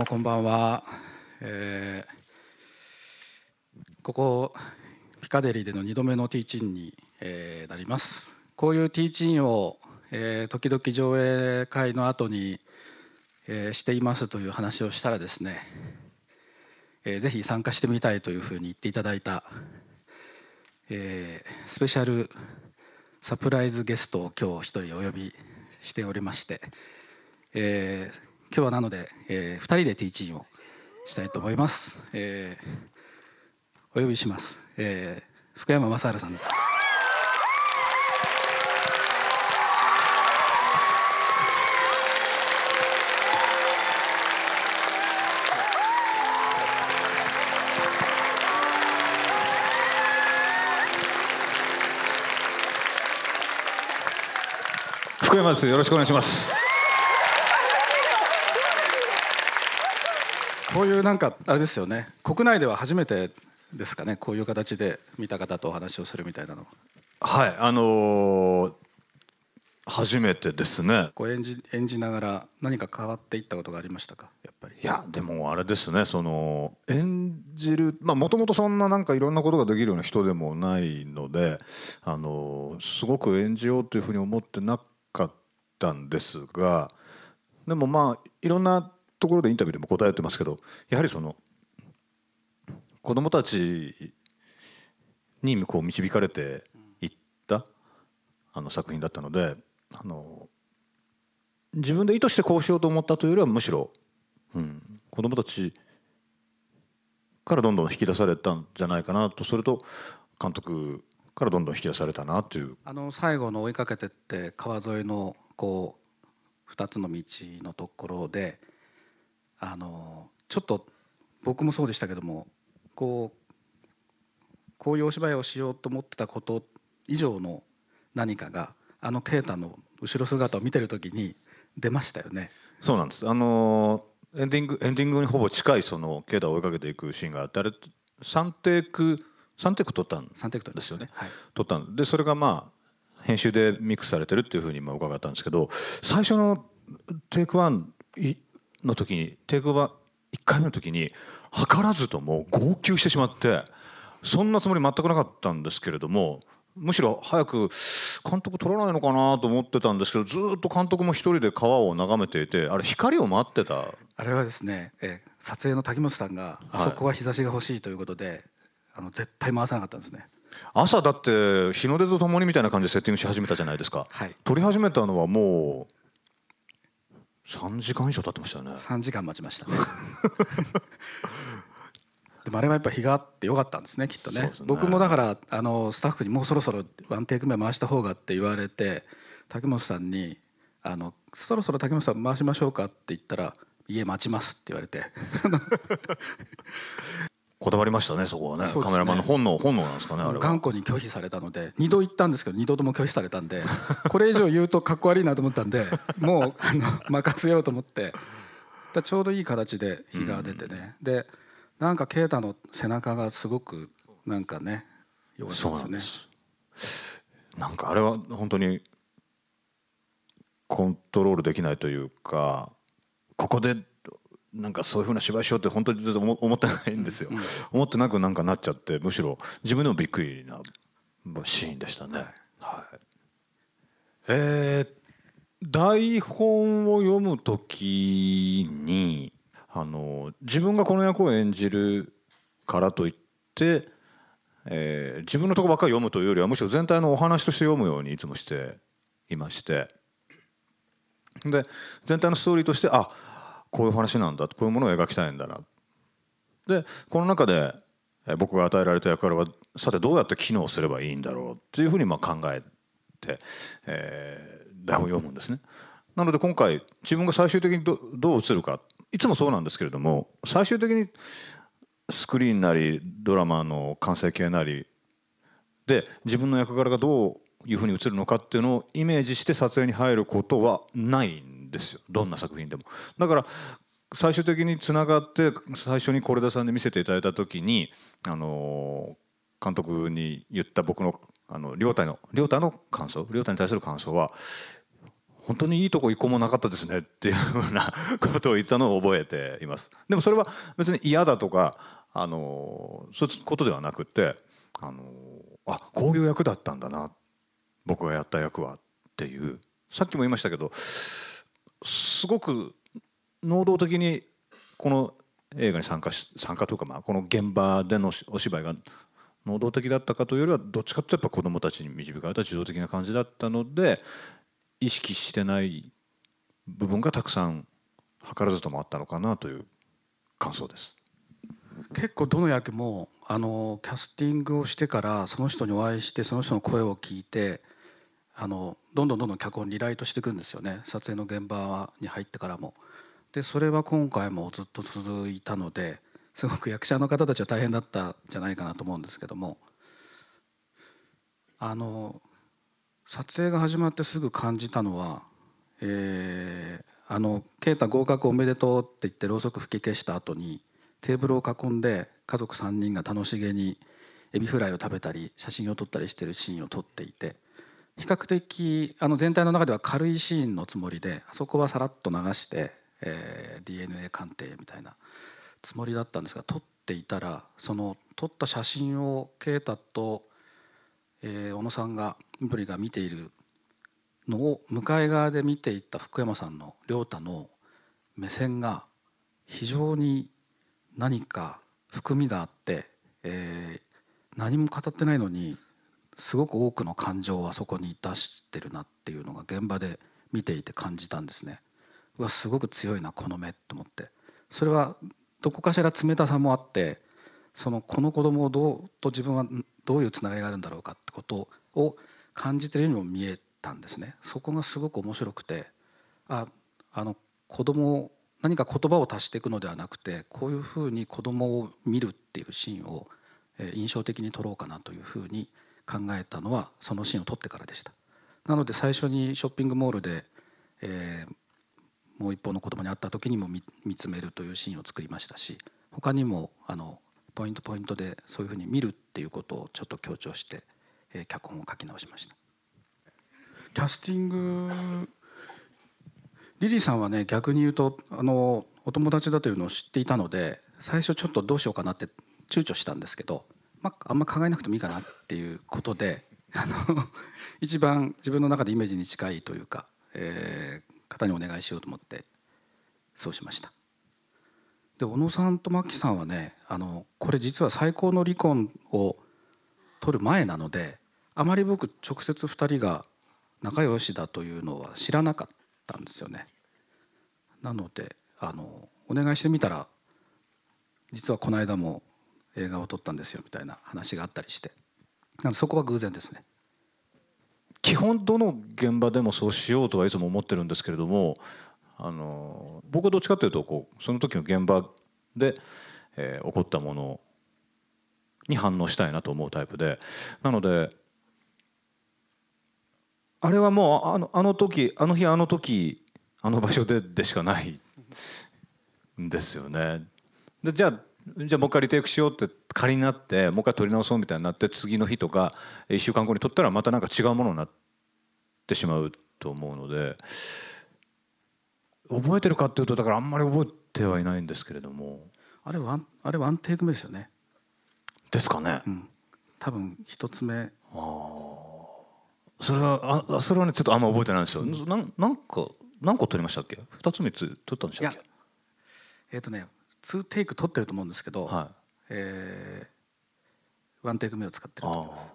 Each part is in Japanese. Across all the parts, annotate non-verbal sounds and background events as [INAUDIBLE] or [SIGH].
もこんばんは、えー、ここピカデリーでの2度目のティーチンに、えー、なりますこういうティーチンを、えー、時々上映会の後に、えー、していますという話をしたらですね、えー、ぜひ参加してみたいというふうに言っていただいた、えー、スペシャルサプライズゲストを今日一人お呼びしておりまして、えー、今日はなので、えー、2人でティーチンをしたいと思います、えー、お呼びします、えー、福山雅治さんです福山ですよろしくお願いしますこういうなんかあれですよね国内では初めてですかねこういう形で見た方とお話をするみたいなのはいあのー初めてですねこう演じ演じながら何か変わっていったことがありましたかやっぱりいやでもあれですねその演じるまあもともとそんななんかいろんなことができるような人でもないのであのすごく演じようというふうに思ってなかったんですがでもまあいろんなところでインタビューでも答えてますけどやはりその子どもたちにこう導かれていったあの作品だったのであの自分で意図してこうしようと思ったというよりはむしろ、うん、子どもたちからどんどん引き出されたんじゃないかなとそれと監督からどんどん引き出されたなというあの最後の追いかけてって川沿いのこう2つの道のところであのちょっと僕もそうでしたけどもこうこういうお芝居をしようと思ってたこと以上の何かがあの啓太の後ろ姿を見てる時に出ましたよね。そうなんですあのエンディングエンディングにほぼ近いその啓太を追いかけていくシーンがあってあれ3テイク3テイク撮ったんですよね。はい、撮ったんでそれがまあ編集でミックスされてるっていうふうに今伺ったんですけど最初のテイク1の時にテイクオーバー1回目の時に図らずとも号泣してしまってそんなつもり全くなかったんですけれどもむしろ早く監督取らないのかなと思ってたんですけどずっと監督も一人で川を眺めていてあれ光を待ってたあれはですね、えー、撮影の滝本さんがあそこは日差しが欲しいということで、はい、あの絶対回さなかったんですね朝だって日の出とともにみたいな感じでセッティングし始めたじゃないですか、はい、撮り始めたのはもう三時間以上経ってましたよね三時間待ちました [LAUGHS] でもあれはやっぱ日があって良かったんですねきっとね、ね、僕もだからあのスタッフにもうそろそろワンテイク目回した方がって言われて竹本さんにあの「そろそろ竹本さん回しましょうか」って言ったら「家待ちます」って言われて [LAUGHS] こだわりましたねそこはね、ね、カメラマンの本能本能なんですかねあれ頑固に拒否されたので2度行ったんですけど2度とも拒否されたんで [LAUGHS] これ以上言うとかっこ悪いなと思ったんでもうあの任せようと思ってだちょうどいい形で日が出てね、うん、でなんか啓太の背中がすごくなんかねよかったですねなんかあれは本当にコントロールできないというかここでなんかそういうふうな芝居しようって本当にずっと思ってないんですよ、うんうん、思ってなくなんかなっちゃってむしろ自分でもびっくりなシーンでしたね、はい、はい、えー、台本を読む時にあの自分がこの役を演じるからといって、えー、自分のとこばっかり読むというよりはむしろ全体のお話として読むようにいつもしていましてで全体のストーリーとしてあこういう話なんだこういうものを描きたいんだなでこの中で僕が与えられた役割はさてどうやって機能すればいいんだろうっていうふうにまあ考えて、えー、台本を読むんですね。なので今回自分が最終的にどどう映るかいつもそうなんですけれども最終的にスクリーンなりドラマの完成形なりで自分の役柄がどういうふうに映るのかっていうのをイメージして撮影に入ることはないですよどんな作品でも。だから最終的につながって最初に是枝さんで見せていただいた時に、あの監督に言った僕のあの両体の両体の感想両体に対する感想は本当にいいとこ一個もなかったですねっていうような [LAUGHS] ことを言ったのを覚えていますでもそれは別に嫌だとかあのそういうことではなくてあのあこういう役だったんだな僕がやった役はっていうさっきも言いましたけどすごく能動的にこの映画に参加し参加というかまあこの現場でのお芝居が能動的だったかというよりはどっちかというとやっぱ子どもたちに導かれた受動的な感じだったので意識してない部分がたくさん図らずともあったのかなという感想です。結構どの役もあのキャスティングをしてからその人にお会いしてその人の声を聞いてあのどんどんどんどん脚本リライトしていくんですよね撮影の現場に入ってからも。でそれは今回もずっと続いたのですごく役者の方たちは大変だったんじゃないかなと思うんですけどもあの撮影が始まってすぐ感じたのは「えー、あの啓太合格おめでとう」って言ってろうそく吹き消した後にテーブルを囲んで家族3人が楽しげにエビフライを食べたり写真を撮ったりしてるシーンを撮っていて。比較的あの全体の中では軽いシーンのつもりであそこはさらっと流して、えー、DNA 鑑定みたいなつもりだったんですが撮っていたらその撮った写真を啓太と、えー、小野さんがブリが見ているのを向かい側で見ていった福山さんの亮太の目線が非常に何か含みがあって、えー、何も語ってないのに。すごく多くの感情はそこに出してるなっていうのが現場で見ていて感じたんですね。うわすごく強いなこの目と思ってそれはどこかしら冷たさもあってそのこの子供をどうと自分はどういうつながりがあるんだろうかってことを感じてるようにも見えたんですね。そこがすごく面白くてああの子供を何か言葉を足していくのではなくてこういうふうに子供を見るっていうシーンを印象的に撮ろうかなというふうに考えたのはそのシーンを撮ってからでしたなので最初にショッピングモールで、えー、もう一方の子供に会った時にも見つめるというシーンを作りましたし他にもあのポイントポイントでそういうふうに見るっていうことをちょっと強調して、えー、脚本を書き直しましたキャスティングリリーさんはね逆に言うとあのお友達だというのを知っていたので最初ちょっとどうしようかなって躊躇したんですけどまあ、あんま考えなくてもいいかなっていうことであの [LAUGHS] 一番自分の中でイメージに近いというか、えー、方にお願いしようと思ってそうしました。で小野さんと真木さんはねあのこれ実は最高の離婚を取る前なのであまり僕直接2人が仲良しだというのは知らなかったんですよね。なのであのお願いしてみたら実はこの間も映画を撮ったんですよみたいな話があったりしてのそこは偶然ですね基本どの現場でもそうしようとはいつも思ってるんですけれどもあの僕はどっちかというとこうその時の現場で、えー、起こったものに反応したいなと思うタイプでなのであれはもうあのあの時あの日あの時あの場所ででしかないんですよね。でじゃあじゃあもう一回リテイクしようって仮になってもう一回取り直そうみたいになって次の日とか1週間後に撮ったらまたなんか違うものになってしまうと思うので覚えてるかっていうとだからあんまり覚えてはいないんですけれどもあれワンあれワンテイク目ですよねですかね、うん、多分一つ目ああそれはあそれはねちょっとあんま覚えてないんですよ、なんなんか何個撮りましたっけ2つ3つ撮ったんでしたっけえっ、ー、とねツーテイク撮ってると思うんですけど、はい、えー、1テイク目を使ってると思います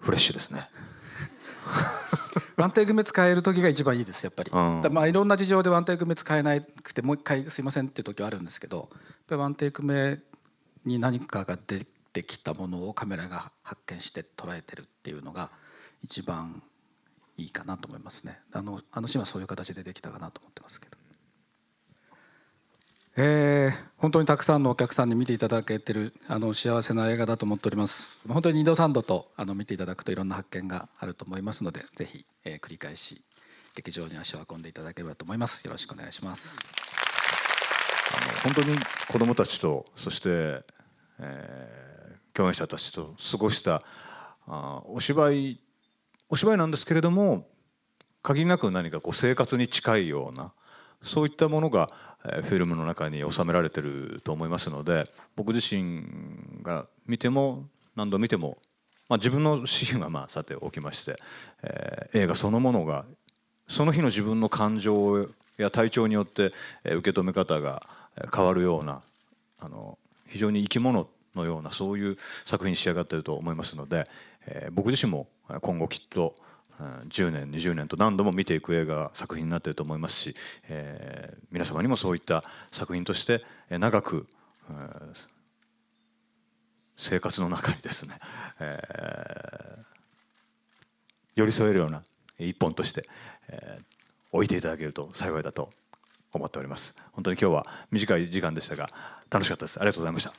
フレッシュですね [LAUGHS] ワンテイク目使える時が一番いいですやっぱり、うん、まあいろんな事情でワンテイク目使えなくてもう一回すいませんっていう時はあるんですけどやっぱりワンテイク目に何かが出てきたものをカメラが発見して捉えてるっていうのが一番いいかなと思いますねあのあのシーンはそういう形でできたかなと思ってますけど。えー、本当にたくさんのお客さんに見ていただけてるあの幸せな映画だと思っております本当に2度3度とあの見ていただくといろんな発見があると思いますのでぜひ、えー、繰り返し劇場に足を運んでいただければと思いますよろしくお願いしますあの本当に子どもたちとそして、えー、共演者たちと過ごしたあお芝居お芝居なんですけれども限りなく何かこう生活に近いようなそういったものがフィルムの中に収められてると思いますので僕自身が見ても何度見ても、まあ、自分のシーンはまあさておきまして、えー、映画そのものがその日の自分の感情や体調によって、え受け止め方が変わるようなあの非常に生き物のようなそういう作品に仕上がってると思いますので、えー、僕自身も今後きっと10年20年と何度も見ていく映画作品になっていると思いますし、えー、皆様にもそういった作品として長く、えー、生活の中にですね、えー、寄り添えるような一本として、えー、置いていただけると幸いだと思っております。本当に今日は短い時間でしたが楽しかったです。ありがとうございました。